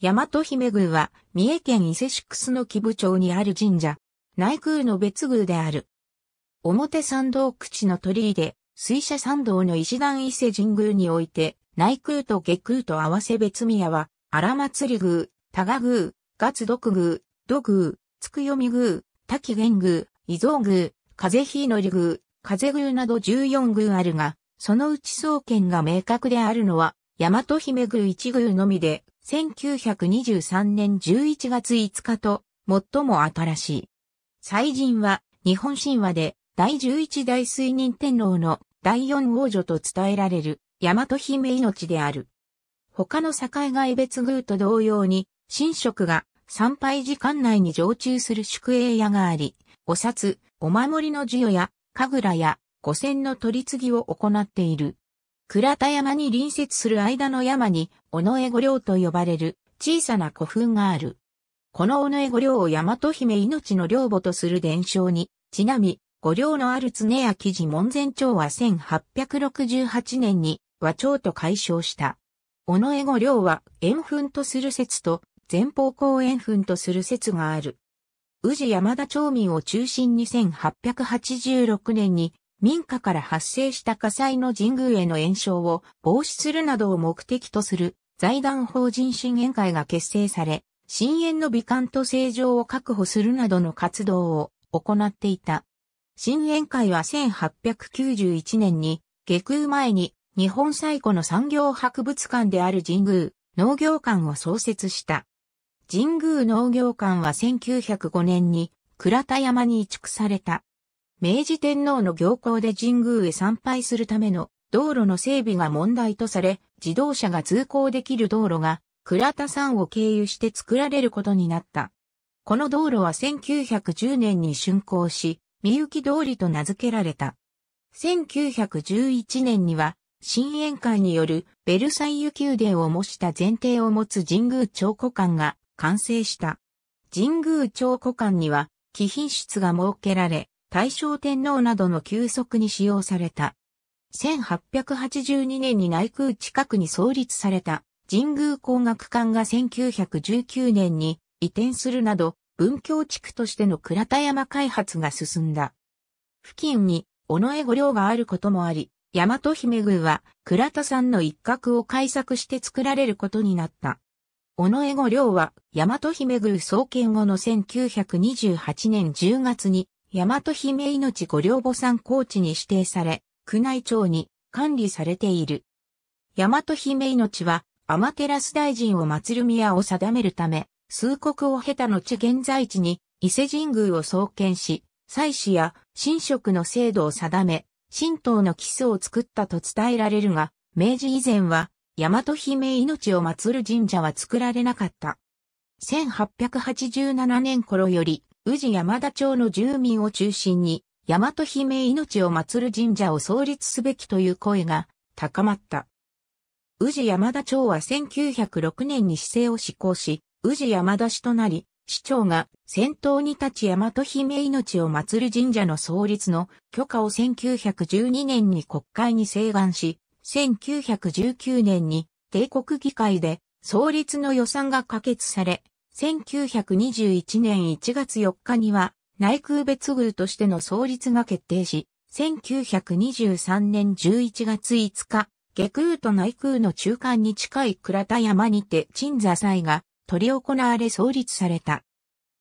大和姫宮は、三重県伊勢市楠の木部町にある神社、内宮の別宮である。表参道口の鳥居で、水車参道の石段伊勢神宮において、内宮と下宮と合わせ別宮は、荒祭り宮、多賀宮、月毒宮、土宮、月読み宮、滝玄宮、伊蔵宮、風日のり宮、風宮など14宮あるが、そのうち総権が明確であるのは、大和姫宮一宮のみで、1923年11月5日と、最も新しい。祭神は、日本神話で、第11代水人天皇の第4王女と伝えられる、大和姫命である。他の境外別宮と同様に、神職が参拝時間内に常駐する宿営屋があり、お札、お守りの授与や、神楽や、五線の取り次ぎを行っている。倉田山に隣接する間の山に、尾上御陵と呼ばれる小さな古墳がある。この尾上御陵を大和姫命の領母とする伝承に、ちなみ、御陵のある常や記事門前町は1868年に和町と解消した。尾上御陵は円墳とする説と前方後円墳とする説がある。宇治山田町民を中心に1886年に民家から発生した火災の神宮への延焼を防止するなどを目的とする財団法人新園会が結成され、新園の美観と正常を確保するなどの活動を行っていた。新園会は1891年に、下空前に日本最古の産業博物館である神宮、農業館を創設した。神宮農業館は1905年に倉田山に移築された。明治天皇の行幸で神宮へ参拝するための道路の整備が問題とされ、自動車が通行できる道路が倉田山を経由して作られることになった。この道路は1910年に竣工し、三ゆ通りと名付けられた。1911年には、新宴会によるベルサイユ宮殿を模した前提を持つ神宮彫古館が完成した。神宮彫古館には、貴賓室が設けられ、大正天皇などの休息に使用された。1882年に内宮近くに創立された神宮工学館が1919年に移転するなど、文教地区としての倉田山開発が進んだ。付近に尾上御陵があることもあり、大和姫宮は倉田山の一角を改作して作られることになった。尾上御陵は大和姫宮創建後の1928年10月に大和姫命御陵墓参高地に指定され、宮内庁に管理されている。大和姫命は、天ス大臣を祀る宮を定めるため、数国を経た後現在地に伊勢神宮を創建し、祭祀や神職の制度を定め、神道の基礎を作ったと伝えられるが、明治以前は、大和姫命を祀る神社は作られなかった。1887年頃より、宇治山田町の住民を中心に、大和姫命を祀る神社を創立すべきという声が高まった。宇治山田町は1906年に市政を施行し、宇治山田市となり、市長が先頭に立ち大和姫命を祀る神社の創立の許可を1912年に国会に請願し、1919年に帝国議会で創立の予算が可決され、1921年1月4日には内空別宮としての創立が決定し、1923年11月5日、下空と内空の中間に近い倉田山にて鎮座祭が取り行われ創立された。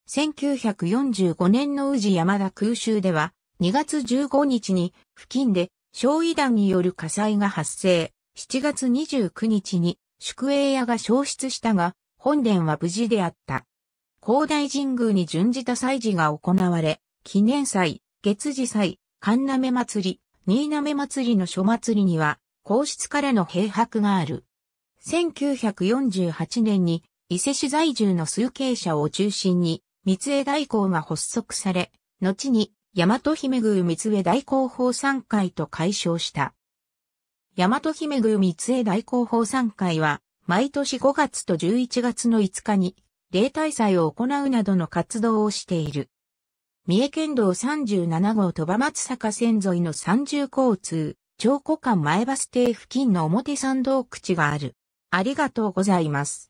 1945年の宇治山田空襲では、2月15日に付近で焼夷弾による火災が発生、7月29日に宿営屋が消失したが、本殿は無事であった。広大神宮に準じた祭事が行われ、記念祭、月次祭、神鍋祭り、新鍋祭りの諸祭りには、皇室からの閉泊がある。1948年に伊勢市在住の数形者を中心に三江大公が発足され、後に大和姫宮三江大公法参会と解消した。大和姫宮三江大公法参会は毎年5月と11月の5日に、例大祭を行うなどの活動をしている。三重県道37号鳥羽松坂線沿いの三重交通、長古間前バス停付近の表参道口がある。ありがとうございます。